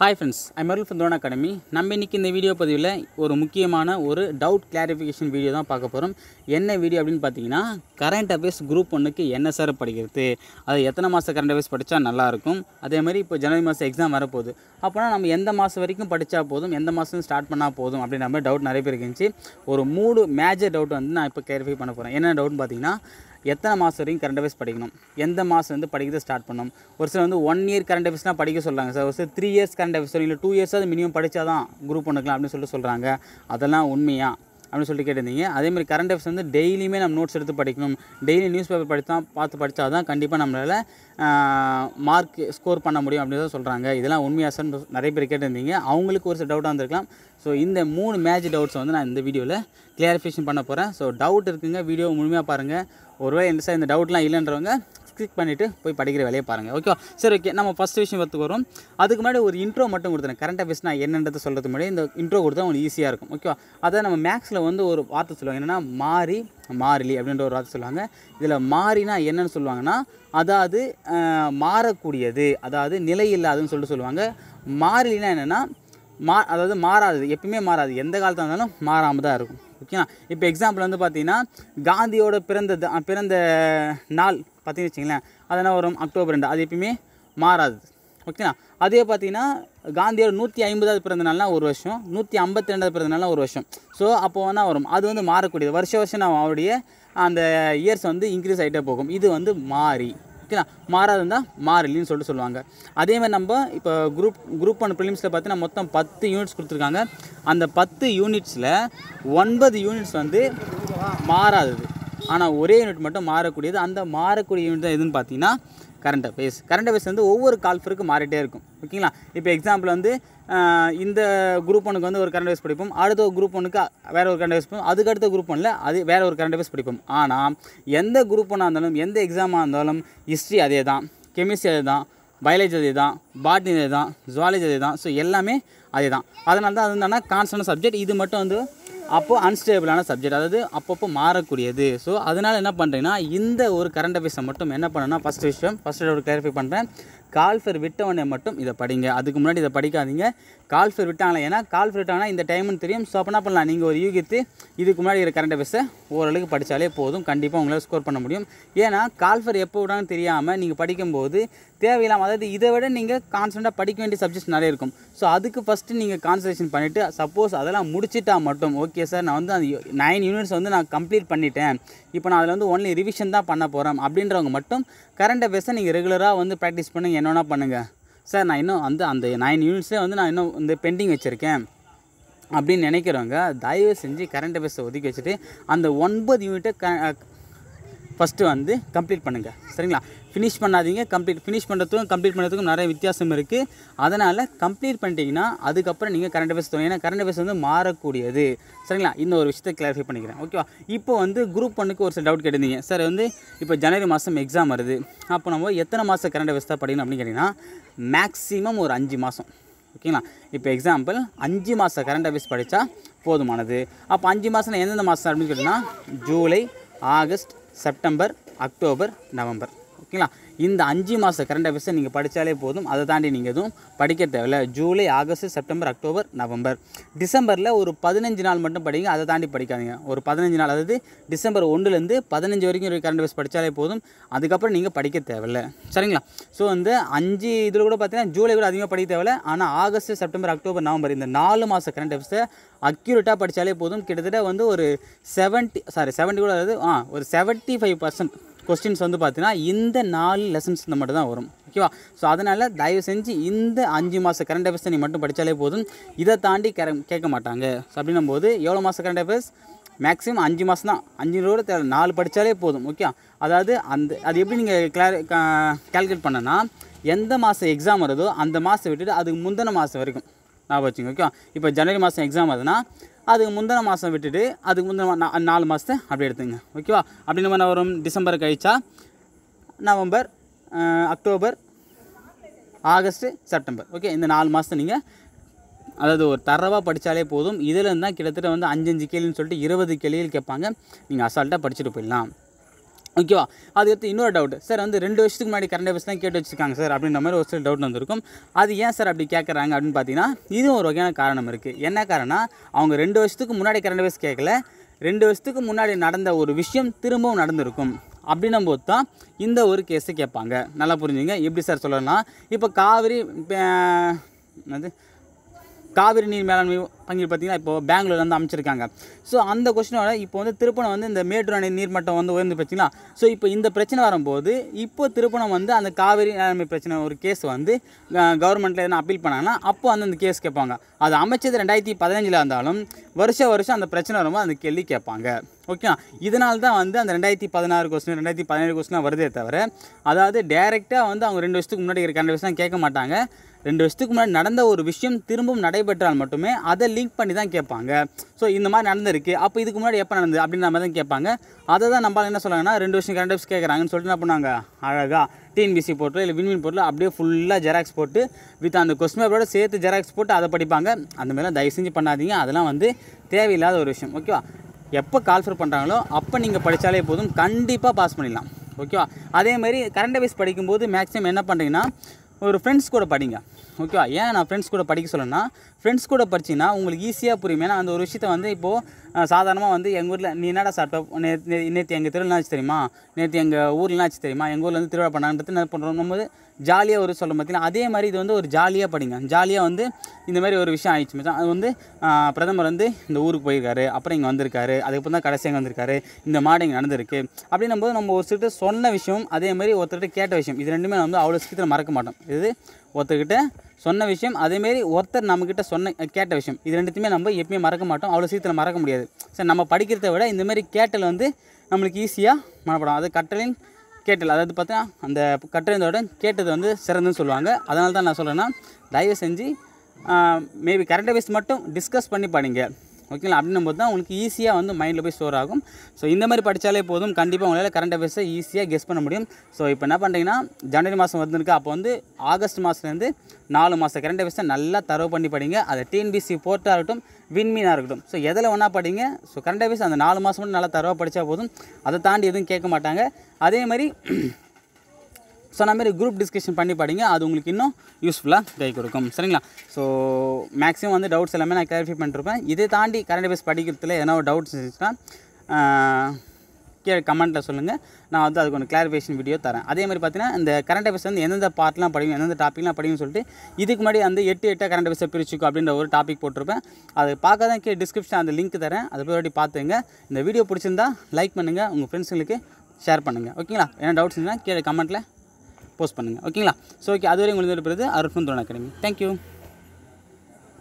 hi friends I மருள் from academy நம்ம இன்றைக்கி இந்த வீடியோ பதிவில் ஒரு முக்கியமான ஒரு டவுட் கிளாரிஃபிகேஷன் வீடியோ தான் பார்க்க போகிறோம் என்ன வீடியோ அப்படின்னு பார்த்தீங்கன்னா கரண்ட் அஃபேர்ஸ் குரூப் ஒன்றுக்கு என்ன சார் படிக்கிறது அது எத்தனை மாதம் கரண்ட் அஃபேர்ஸ் படித்தா நல்லாயிருக்கும் அதே மாதிரி இப்போ ஜனவரி மாதம் எக்ஸாம் வரப்போகுது அப்போனா நம்ம எந்த மாதம் வரைக்கும் படித்தா போதும் எந்த மாதம் ஸ்டார்ட் பண்ணால் போதும் அப்படின்ற மாதிரி டவுட் நிறைய பேர் இருந்துச்சு ஒரு மூணு மேஜர் டவுட் வந்து நான் இப்போ கிளாரிஃபை பண்ண போகிறேன் என்ன டவுட்னு பார்த்தீங்கன்னா எத்தனை மாதம் வரைக்கும் கரண்ட் அஃபேர்ஸ் படிக்கணும் எந்த மாதம் வந்து படிக்கிறது ஸ்டார்ட் பண்ணணும் ஒரு சிலர் வந்து ஒன் இயர் கரண்ட் அஃபேர்ஸ்னால் படிக்க சொல்கிறாங்க சார் ஒரு சில த்ரீ இயர்ஸ் கரண்ட் அஃபேர்ஸ் இல்லை டூ இயர்ஸ் அது மினிமம் படித்தாதான் தான் குரூப் பண்ணிக்கலாம் அப்படின்னு சொல்லிட்டு சொல்கிறாங்க அதெல்லாம் உண்மையாக அப்படின்னு சொல்லிட்டு கேட்டிருந்தீங்க அதேமாதிரி கரண்ட் அஃபேர்ஸ் வந்து டெய்லியுமே நம்ம நோட்ஸ் எடுத்து படிக்கணும் டெய்லி நியூஸ் பேப்பர் படித்தான் பார்த்து படித்தா தான் கண்டிப்பாக நம்மளால் மார்க் ஸ்கோர் பண்ண முடியும் அப்படின்னு தான் சொல்கிறாங்க இதெல்லாம் உண்மையாக சார் நிறைய பேர் கேட்டிருந்தீங்க அவங்களுக்கு ஒரு சில டவுட்டாக இருந்திருக்கலாம் ஸோ இந்த மூணு மேஜ் டவுட்ஸ் வந்து நான் இந்த வீடியோவில் கிளாரிஃபிகேஷன் பண்ண போகிறேன் ஸோ டவுட் இருக்குங்க வீடியோ முழுமையாக பாருங்கள் ஒருவேளை என்ன சார் இந்த டவுட்லாம் இல்லைன்றவங்க கிளிக் பண்ணிவிட்டு போய் படிக்கிற வேலையை பாருங்கள் ஓகேவா சரி ஓகே நம்ம ஃபஸ்ட் விஷயம் பார்த்துக்கு வரும் அதுக்கு முன்னாடி ஒரு இன்ட்ரோ மட்டும் கொடுத்தேன் கரண்ட் நான் என்னன்றது சொல்கிறது முன்னாடி இந்த இன்ட்ரோ கொடுத்தா உங்களுக்கு ஈஸியாக இருக்கும் ஓகேவா அதை நம்ம மேக்ஸில் வந்து ஒரு வார்த்தை சொல்லுவாங்க என்னென்னா மாறி மாறிலி அப்படின்ற ஒரு வார்த்தை சொல்லுவாங்க இதில் மாறினா என்னென்னு சொல்லுவாங்கன்னா அதாவது மாறக்கூடியது அதாவது நிலை இல்லாதுன்னு சொல்லிட்டு சொல்லுவாங்க மாறிலினா என்னென்னா மா அதாவது மாறாது எப்பவுமே மாறாது எந்த காலத்தில் இருந்தாலும் மாறாமல் தான் இருக்கும் ஓகேண்ணா இப்போ எக்ஸாம்பிள் வந்து பார்த்தீங்கன்னா காந்தியோட பிறந்த பிறந்த நாள் பார்த்தீங்கன்னு வச்சிங்களேன் அதெல்லாம் வரும் அக்டோபர் ரெண்டு அது எப்பயுமே மாறாது ஓகேண்ணா அதே பார்த்தீங்கன்னா காந்தியோட நூற்றி ஐம்பதாவது பிறந்தநாள்னா ஒரு வருஷம் நூற்றி ஐம்பத்தி ரெண்டாவது பிறந்தநாள்னா ஒரு வருஷம் ஸோ அப்போ வேணால் வரும் அது வந்து மாறக்கூடியது வருஷ வருஷம் நான் அவருடைய அந்த இயர்ஸ் வந்து இன்க்ரீஸ் ஆகிட்டே போகும் இது வந்து மாறி மாறாது இருந்தால் மாறிலின்னு சொல்லிட்டு சொல்லுவாங்க அதே மாதிரி நம்ம இப்போ குரூப் குரூப் ஒன் ப்ரிலிம்ஸில் பார்த்தீங்கன்னா மொத்தம் பத்து யூனிட்ஸ் கொடுத்துருக்காங்க அந்த பத்து யூனிட்ஸில் ஒன்பது யூனிட்ஸ் வந்து மாறாதது ஆனால் ஒரே யூனிட் மட்டும் மாறக்கூடியது அந்த மாறக்கூடிய யூனிட் தான் எதுன்னு பார்த்தீங்கன்னா கரண்ட் அஃபேர்ஸ் கரண்ட் அஃபேர்ஸ் வந்து ஒவ்வொரு கால்ஃபருக்கு மாறிட்டே இருக்கும் ஓகேங்களா இப்போ எக்ஸாம்பிள் வந்து இந்த குரூப் ஒனுக்கு வந்து ஒரு கரண்ட் அஃபேர்ஸ் படிப்போம் அடுத்த குரூப் ஒனுக்கு வேறு ஒரு கரண்ட் அஃபேர்ஸ் படிப்போம் அதுக்கு அடுத்த குரூப் ஒன்றில் அது வேறு ஒரு கரண்ட் அஃபேர்ஸ் படிப்போம் ஆனால் எந்த குரூப் ஒன்னாக இருந்தாலும் எந்த எக்ஸாமாக இருந்தாலும் ஹிஸ்ட்ரி அதே தான் கெமிஸ்ட்ரி அதே தான் பயாலஜி அதே தான் பாட்னி அதே தான் ஜுவாலஜி அதே தான் ஸோ எல்லாமே அதே தான் அதனால தான் அது என்னன்னா கான்ஸ்டன்ட் சப்ஜெக்ட் இது மட்டும் வந்து அப்போது அன்ஸ்டேபிளான சப்ஜெக்ட் அதாவது அப்பப்போ மாறக்கூடியது ஸோ அதனால் என்ன பண்ணுறீங்கன்னா இந்த ஒரு கரண்ட் அஃபேர்ஸை மட்டும் என்ன பண்ணுன்னா ஃபஸ்ட் விஷயம் ஃபஸ்ட்டு ஒரு கிளாரிஃபை பண்ணுறேன் கால்ஃபர் விட்டவனே மட்டும் இதை படிங்க அதுக்கு முன்னாடி இதை படிக்காதீங்க கால்ஃபர் விட்டாங்களே ஏன்னா கால்ஃபர் விட்டாங்கன்னா இந்த டைம்னு தெரியும் ஸோ அப்படின்னா பண்ணலாம் நீங்கள் ஒரு யூகித்து இதுக்கு முன்னாடி இருக்கிற கரண்ட் அஃபேர்ஸை ஓரளவுக்கு படித்தாலே போதும் கண்டிப்பாக உங்களால் ஸ்கோர் பண்ண முடியும் ஏன்னா கால்ஃபர் எப்போ விடான்னு தெரியாமல் நீங்கள் படிக்கும்போது தேவையில்லாமல் அதாவது இதை விட நீங்கள் கான்ஸ்டண்ட்டாக படிக்க வேண்டிய சப்ஜெக்ட்ஸ் நிறைய இருக்கும் ஸோ அதுக்கு ஃபஸ்ட்டு நீங்கள் கான்சன்ட்ரேஷன் பண்ணிவிட்டு சப்போஸ் அதெல்லாம் முடிச்சிட்டா மட்டும் ஓகே சார் நான் வந்து அந்த நைன் யூனிட்ஸ் வந்து நான் கம்ப்ளீட் பண்ணிட்டேன் இப்போ நான் அதில் வந்து ஒன்லி ரிவிஷன் தான் பண்ண போகிறேன் அப்படின்றவங்க மட்டும் கரண்ட் அஃபேர்ஸை நீங்கள் ரெகுலராக வந்து ப்ராக்டிஸ் பண்ணுங்கள் என்னென்னா பண்ணுங்கள் சார் நான் இன்னும் அந்த அந்த நைன் யூனிட்ஸே வந்து நான் இன்னும் இந்த பெண்டிங் வச்சுருக்கேன் அப்படின்னு நினைக்கிறவங்க தயவு செஞ்சு கரண்ட் அஃபேர்ஸை ஒதுக்கி வச்சுட்டு அந்த ஒன்பது யூனிட்டை க ஃபஸ்ட்டு வந்து கம்ப்ளீட் பண்ணுங்கள் சரிங்களா ஃபினிஷ் பண்ணாதீங்க கம்ப்ளீட் ஃபினிஷ் பண்ணுறதுக்கும் கம்ப்ளீட் பண்ணுறதுக்கும் நிறைய வித்தியாசம் இருக்குது அதனால் கம்ப்ளீட் பண்ணிட்டீங்கன்னா அதுக்கப்புறம் நீங்கள் கரண்ட் அஃபேர்ஸ் தோணும் ஏன்னா கரண்ட் அஃபேர்ஸ் வந்து மாறக்கூடியது சரிங்களா இந்த ஒரு விஷயத்தை கிளாரிஃபை பண்ணிக்கிறேன் ஓகேவா இப்போ வந்து குரூப் ஒன்றுக்கு ஒரு சில டவுட் கேட்டிருந்தீங்க சார் வந்து இப்போ ஜனவரி மாதம் எக்ஸாம் வருது அப்போ நம்ம எத்தனை மாதம் கரண்ட் அஃபேர்ஸ் தான் படிக்கணும் அப்படின்னு கேட்டிங்கன்னா மேக்ஸிமம் ஒரு அஞ்சு மாதம் ஓகேங்களா இப்போ எக்ஸாம்பிள் அஞ்சு மாதம் கரண்ட் அஃபேர்ஸ் படித்தா போதுமானது அப்போ அஞ்சு மாதம் எந்தெந்த மாதம் அப்படின்னு கேட்டிங்கன்னா July August September October November ஓகேங்களா இந்த அஞ்சு மாதம் கரண்ட் அஃபேர்ஸை நீங்கள் படித்தாலே போதும் அதை தாண்டி நீங்கள் எதுவும் படிக்க தேவையில்ல July August September October November டிசம்பரில் ஒரு பதினஞ்சு நாள் மட்டும் படிங்க அதை தாண்டி படிக்காதீங்க ஒரு பதினஞ்சு நாள் அதாவது டிசம்பர் ஒன்றுலேருந்து பதினஞ்சு வரைக்கும் ஒரு கரண்ட் அஃபேர்ஸ் படித்தாலே போதும் அதுக்கப்புறம் நீங்கள் படிக்க தேவையில்ல சரிங்களா ஸோ வந்து அஞ்சு இதில் கூட பார்த்தீங்கன்னா ஜூலை கூட அதிகமாக படிக்க தேவையில்ல ஆனால் ஆகஸ்ட் செப்டம்பர் அக்டோபர் நவம்பர் இந்த நாலு மாத கரண்ட் அஃபேர்ஸை அக்யூரேட்டாக படித்தாலே போதும் கிட்டத்தட்ட வந்து ஒரு செவன்ட்டி சாரி செவன்ட்டி கூட அதாவது ஆ ஒரு செவன்ட்டி ஃபைவ் பர்சன்ட் கொஸ்டின்ஸ் வந்து பார்த்தீங்கன்னா இந்த நாலு லெசன்ஸ் இந்த மட்டும் தான் வரும் ஓகேவா ஸோ அதனால் தயவு செஞ்சு இந்த அஞ்சு மாத கரண்ட் அஃபேர்ஸ் நீ மட்டும் படித்தாலே போதும் இதை தாண்டி கர கேட்க மாட்டாங்க ஸோ அப்படின்னும் போது எவ்வளோ மாதம் கரண்ட் அஃபேர்ஸ் மேக்ஸிமம் அஞ்சு மாதம் தான் அஞ்சு ரூபா நாலு படித்தாலே போதும் ஓகே அதாவது அந்த அது எப்படி நீங்கள் கிளாரி கால்குலேட் பண்ணனா எந்த மாதம் எக்ஸாம் வருதோ அந்த மாதம் விட்டுட்டு அதுக்கு முந்தின மாதம் வரைக்கும் நான் வச்சுங்க ஓகே இப்போ ஜனவரி மாதம் எக்ஸாம் வருதுன்னா அதுக்கு முந்தின மாதம் விட்டுட்டு அதுக்கு முந்தின நாலு மாதத்தை அப்படி எடுத்துங்க ஓகேவா அப்படி நம்ம என்ன வரும் டிசம்பர் கழிச்சா November October August September okay இந்த நாலு மாதத்தை நீங்கள் அதாவது ஒரு தரவாக படித்தாலே போதும் இதில் இருந்தால் கிட்டத்தட்ட வந்து அஞ்சஞ்சு கேள்வின்னு சொல்லிட்டு இருபது கேள்விகள் கேட்பாங்க நீங்கள் அசால்ட்டாக படிச்சுட்டு போயிடலாம் ஓகேவா அது எடுத்து இன்னொரு டவுட் சார் வந்து ரெண்டு வருஷத்துக்கு முன்னாடி கரண்ட் அஃபேர்ஸ் தான் கேட்டு வச்சுருக்காங்க சார் அப்படின்ற மாதிரி ஒரு சில டவுட் வந்திருக்கும் அது ஏன் சார் அப்படி கேட்குறாங்க அப்படின்னு பார்த்தீங்கன்னா இதுவும் ஒரு வகையான காரணம் இருக்குது என்ன காரணம் அவங்க ரெண்டு வருஷத்துக்கு முன்னாடி கரண்ட் அஃபேர்ஸ் கேட்கல ரெண்டு வருஷத்துக்கு முன்னாடி நடந்த ஒரு விஷயம் திரும்பவும் நடந்திருக்கும் அப்படின்னும் போது தான் இந்த ஒரு கேஸை கேட்பாங்க நல்லா புரிஞ்சுங்க எப்படி சார் சொல்லணும்னா இப்போ காவிரி என்னது காவிரி நீர் மேலாண்மை பங்கில் பார்த்திங்கன்னா இப்போ பெங்களூர் வந்து அமைச்சிருக்காங்க ஸோ அந்த கொஸ்டினோட இப்போ வந்து திருப்பணம் வந்து இந்த மேட்டூர் அணை நீர்மட்டம் வந்து உயர்ந்து பார்த்திங்கன்னா ஸோ இப்போ இந்த பிரச்சனை வரும்போது இப்போ திருப்பணம் வந்து அந்த காவிரி மேலாண்மை பிரச்சனை ஒரு கேஸ் வந்து கவர்மெண்ட்டில் எதனா அப்பீல் பண்ணாங்கன்னா அப்போ வந்து அந்த கேஸ் கேட்பாங்க அது அமைச்சது ரெண்டாயிரத்தி பதினஞ்சில் இருந்தாலும் வருஷம் வருஷம் அந்த பிரச்சனை வரும்போது அந்த கேள்வி கேட்பாங்க ஓகேவா இதனால தான் வந்து அந்த ரெண்டாயிரத்தி பதினாறு கொஸ்டின் ரெண்டாயிரத்தி பதினேழு கொஸ்டின்லாம் வருதே தவிர அதாவது டேரெக்டாக வந்து அவங்க ரெண்டு வருஷத்துக்கு முன்னாடி இருக்கிற ரெண்டு வருஷம் கேட்க மாட்டாங்க ரெண்டு வருஷத்துக்கு முன்னாடி நடந்த ஒரு விஷயம் திரும்பவும் நடைபெற்றால் மட்டுமே அதை லிங்க் பண்ணி தான் கேட்பாங்க ஸோ இந்த மாதிரி நடந்திருக்கு அப்போ இதுக்கு முன்னாடி எப்போ நடந்தது அப்படின்ற மாதிரி தான் கேட்பாங்க அதை தான் நம்மளால் என்ன சொல்லுவாங்கன்னா ரெண்டு வருஷம் கரண்ட் டைப்ஸ் கேட்குறாங்கன்னு சொல்லிட்டு என்ன பண்ணுவாங்க அழகாக டிஎன்பிசி போட்டு இல்லை விண்வின் போட்டு அப்படியே ஃபுல்லாக ஜெராக்ஸ் போட்டு வித் அந்த கொஸ்டின் பேப்பரோட சேர்த்து ஜெராக்ஸ் போட்டு அதை படிப்பாங்க அந்த மாதிரிலாம் தயவு செஞ்சு பண்ணாதீங்க அதெல்லாம் வந்து தேவையில்லாத ஒரு விஷயம் ஓகேவா எப்போ கால்ஃபர் பண்ணுறாங்களோ அப்போ நீங்கள் படித்தாலே போதும் கண்டிப்பாக பாஸ் பண்ணிடலாம் ஓகேவா அதேமாதிரி கரண்ட் அஃபேர்ஸ் படிக்கும்போது மேக்ஸிமம் என்ன பண்ணுறீங்கன்னா ஒரு ஃப்ரெண்ட்ஸ் கூட படிங்க ஓகேவா ஏன் நான் ஃப்ரெண்ட்ஸ் கூட படிக்க சொல்லணும்னா ஃப்ரெண்ட்ஸ் கூட படிச்சிங்கன்னா உங்களுக்கு ஈஸியாக புரியும் ஏன்னா அந்த ஒரு விஷயத்தை வந்து இப்போது சாதாரணமாக வந்து எங்கள் ஊரில் நீ என்னடா சாப்பிட்ட நேற்று நேற்று எங்கள் திருவிழா ஆச்சு தெரியுமா நேற்று எங்கள் ஊரில் ஆச்சு தெரியுமா எங்கள் ஊரில் வந்து திருவிழா பண்ணான்றது என்ன பண்ணுறோம் போது ஜாலியாக ஒரு சொல்ல பார்த்தீங்கன்னா அதே மாதிரி இது வந்து ஒரு ஜாலியாக படிங்க ஜாலியாக வந்து இந்த மாதிரி ஒரு விஷயம் ஆயிடுச்சு மச்சான் அது வந்து பிரதமர் வந்து இந்த ஊருக்கு போயிருக்காரு அப்புறம் இங்கே வந்திருக்காரு அதுக்கப்புறம் தான் எங்கே வந்திருக்காரு இந்த மாடு இங்கே நடந்திருக்கு அப்படின்னும் போது நம்ம ஒருத்தர்கிட்ட சொன்ன விஷயம் அதே மாதிரி ஒருத்தர்கிட்ட கேட்ட விஷயம் இது ரெண்டுமே வந்து அவ்வளோ சீக்கிரம் மறக்க மாட்டோம் இது ஒருத்தர்கிட்ட சொன்ன விஷயம் அதேமாரி ஒருத்தர் நம்மக்கிட்ட சொன்ன கேட்ட விஷயம் இது ரெண்டுத்தையுமே நம்ம எப்பயுமே மறக்க மாட்டோம் அவ்வளோ சீக்கிரம் மறக்க முடியாது சரி நம்ம படிக்கிறத விட இந்தமாரி கேட்டல் வந்து நம்மளுக்கு ஈஸியாக மனப்படும் அது கட்டளின் கேட்டல் அதாவது பார்த்தா அந்த கட்டளையோட கேட்டது வந்து சிறந்துன்னு சொல்லுவாங்க அதனால தான் நான் சொல்கிறேன்னா தயவு செஞ்சு மேபி கரண்ட் அஃபேர்ஸ் மட்டும் டிஸ்கஸ் பண்ணி பாடிங்க ஓகேங்களா அப்படின்னும் போது தான் உங்களுக்கு ஈஸியாக வந்து மைண்டில் போய் ஸ்டோர் ஆகும் ஸோ இந்த மாதிரி படித்தாலே போதும் கண்டிப்பாக உங்களால் கரண்ட் அஃபேர்ஸை ஈஸியாக கெஸ் பண்ண முடியும் ஸோ இப்போ என்ன பண்ணுறீங்கன்னா ஜனவரி மாதம் வந்துருக்கு அப்போ வந்து ஆகஸ்ட் மாதத்துலேருந்து நாலு மாதம் கரண்ட் அஃபேர்ஸை நல்லா தரவு பண்ணி படிங்க அது டிஎன்பிசி போர்ட்டாக இருக்கட்டும் விண்மீனாக இருக்கட்டும் ஸோ எதில் ஒன்றா படிங்க ஸோ கரண்ட் அஃபேர்ஸ் அந்த நாலு மாதம் மட்டும் நல்லா தரவாக படித்தா போதும் அதை தாண்டி எதுவும் கேட்க மாட்டாங்க அதே மாதிரி ஸோ அந்த மாதிரி குரூப் டிஸ்கஷன் பண்ணி படிங்க அது உங்களுக்கு இன்னும் யூஸ்ஃபுல்லாக கை கொடுக்கும் சரிங்களா ஸோ மேக்ஸிமம் வந்து டவுட்ஸ் எல்லாமே நான் கிளாரிஃபை பண்ணிருப்பேன் இதை தாண்டி கரண்ட் அஃபேர்ஸ் படிக்கிறதுல ஏதாவது டவுட்ஸ் இருந்துச்சுன்னா கீழே கமெண்ட்டில் சொல்லுங்கள் நான் வந்து அதுக்கு ஒரு கிளாரிஃபிகேஷன் வீடியோ தரேன் அதே மாதிரி பார்த்தீங்கன்னா இந்த கரண்ட் அஃபேர்ஸ் வந்து எந்தெந்த பார்ட்லாம் படிக்கும் எந்தெந்த டாப்பிக்லாம் படிக்கும் சொல்லிட்டு இதுக்கு முன்னாடி அந்த எட்டு எட்டாக கரண்ட் அஃபேர்ஸை பிரிச்சுக்கும் அப்படின்ற ஒரு டாபிக் போட்டிருப்பேன் அதை பார்க்க தான் கீழே டிஸ்கிரிப்ஷன் அந்த லிங்க் தரேன் அது போய் பார்த்துங்க இந்த வீடியோ பிடிச்சிருந்தா லைக் பண்ணுங்கள் உங்கள் ஃப்ரெண்ட்ஸுங்களுக்கு ஷேர் பண்ணுங்கள் ஓகேங்களா என்ன டவுட்ஸ் இருந்தால் கீழே கமெண்ட்டில் போஸ்ட் பண்ணுங்கள் ஓகேங்களா ஸோ ஓகே அதுவரை உங்களுக்கு இருக்கிறது அருட்மன் துரோன் அகாடமி தேங்க்யூ